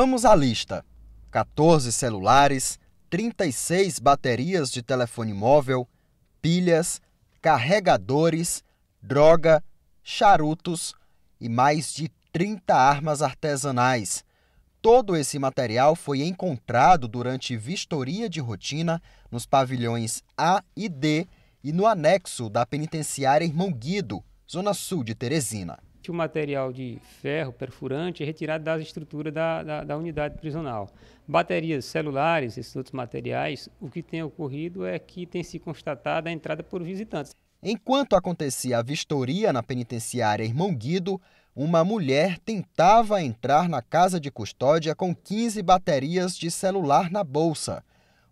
Vamos à lista: 14 celulares, 36 baterias de telefone móvel, pilhas, carregadores, droga, charutos e mais de 30 armas artesanais. Todo esse material foi encontrado durante vistoria de rotina nos pavilhões A e D e no anexo da penitenciária Irmão Guido, zona sul de Teresina o material de ferro perfurante é retirado das estruturas da, da, da, unidade prisional. Baterias celulares, esses outros materiais, o que tem ocorrido é que tem se constatado a entrada por visitantes. Enquanto acontecia a vistoria na penitenciária Irmão Guido, uma mulher tentava entrar na casa de custódia com 15 baterias de celular na bolsa.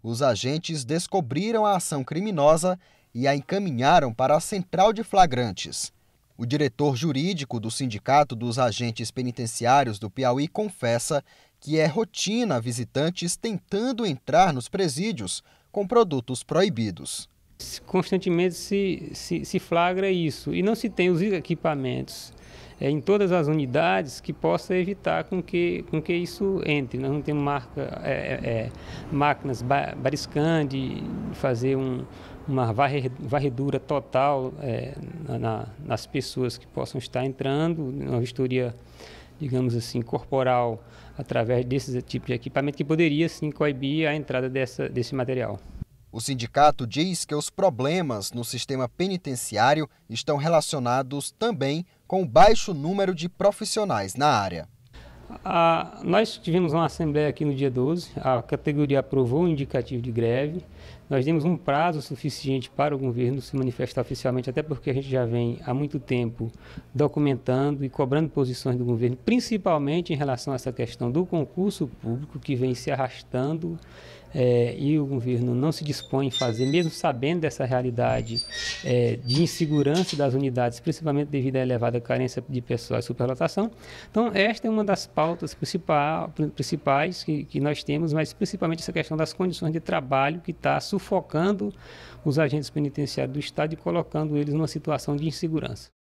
Os agentes descobriram a ação criminosa e a encaminharam para a central de flagrantes. O diretor jurídico do Sindicato dos Agentes Penitenciários do Piauí confessa que é rotina visitantes tentando entrar nos presídios com produtos proibidos. Constantemente se, se, se flagra isso e não se tem os equipamentos é, em todas as unidades que possa evitar com que, com que isso entre. Nós né? não temos marca, é, é, é máquinas bariscando de fazer um, uma varredura total é, na, nas pessoas que possam estar entrando, uma vistoria, digamos assim, corporal através desses tipos de equipamento que poderia, sim, coibir a entrada dessa, desse material. O sindicato diz que os problemas no sistema penitenciário estão relacionados também com o baixo número de profissionais na área. Ah, nós tivemos uma assembleia aqui no dia 12, a categoria aprovou o indicativo de greve, nós demos um prazo suficiente para o governo se manifestar oficialmente, até porque a gente já vem há muito tempo documentando e cobrando posições do governo, principalmente em relação a essa questão do concurso público que vem se arrastando é, e o governo não se dispõe a fazer, mesmo sabendo dessa realidade é, de insegurança das unidades, principalmente devido à elevada carência de pessoal e superlotação. Então, esta é uma das pautas principais que, que nós temos, mas principalmente essa questão das condições de trabalho que está sufocando os agentes penitenciários do Estado e colocando eles numa situação de insegurança.